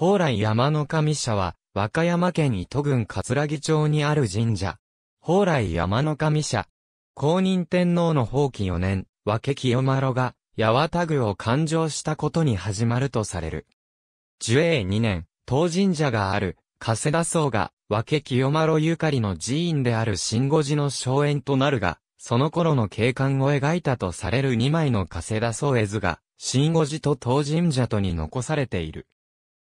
宝来山の神社は、和歌山県伊都郡葛城町にある神社。宝来山の神社。公認天皇の放棄4年、和家清丸が、八幡宮を勘定したことに始まるとされる。樹永2年、当神社がある、加世田荘が、和家清丸ゆかりの寺院である新五寺の荘園となるが、その頃の景観を描いたとされる2枚の加世田荘絵図が、新五寺と当神社とに残されている。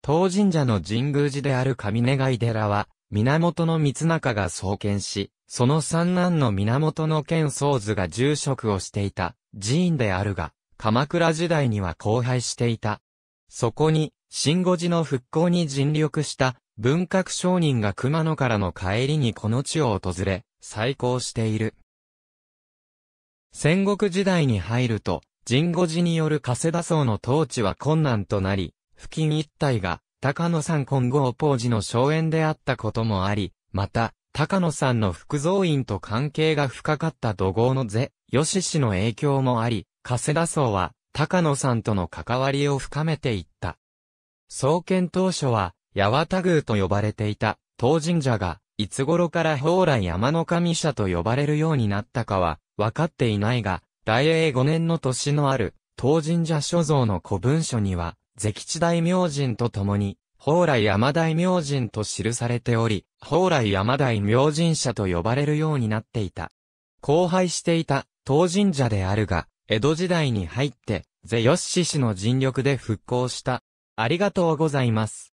当神社の神宮寺である上願い寺は、源光中が創建し、その三男の源の剣宗図が住職をしていた寺院であるが、鎌倉時代には荒廃していた。そこに、新五寺の復興に尽力した文革商人が熊野からの帰りにこの地を訪れ、再興している。戦国時代に入ると、神護寺による加世田僧の統治は困難となり、付近一帯が高野山金剛工事の荘園であったこともあり、また、高野山の副蔵院と関係が深かった土豪の是、吉氏の影響もあり、加世田荘は高野山との関わりを深めていった。創建当初は、八幡宮と呼ばれていた、当神社が、いつ頃から蓬莱山の神社と呼ばれるようになったかは、分かっていないが、大英5年の年のある、当神社所蔵の古文書には、関地大明神と共に、宝来山大明神と記されており、宝来山大明神社と呼ばれるようになっていた。荒廃していた、東神社であるが、江戸時代に入って、ゼヨッシ氏の尽力で復興した。ありがとうございます。